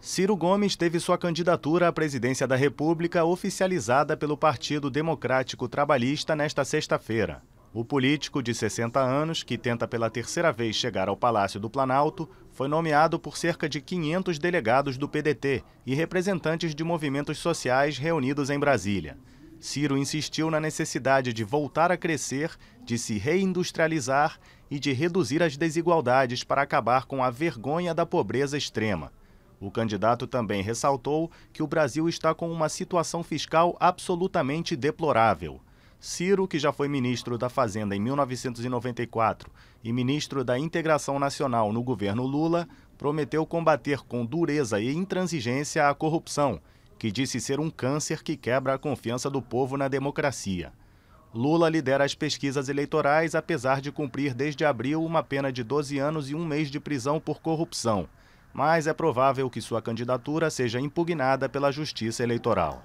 Ciro Gomes teve sua candidatura à presidência da República oficializada pelo Partido Democrático Trabalhista nesta sexta-feira. O político de 60 anos, que tenta pela terceira vez chegar ao Palácio do Planalto, foi nomeado por cerca de 500 delegados do PDT e representantes de movimentos sociais reunidos em Brasília. Ciro insistiu na necessidade de voltar a crescer, de se reindustrializar e de reduzir as desigualdades para acabar com a vergonha da pobreza extrema. O candidato também ressaltou que o Brasil está com uma situação fiscal absolutamente deplorável. Ciro, que já foi ministro da Fazenda em 1994 e ministro da Integração Nacional no governo Lula, prometeu combater com dureza e intransigência a corrupção, que disse ser um câncer que quebra a confiança do povo na democracia. Lula lidera as pesquisas eleitorais, apesar de cumprir desde abril uma pena de 12 anos e um mês de prisão por corrupção mas é provável que sua candidatura seja impugnada pela Justiça Eleitoral.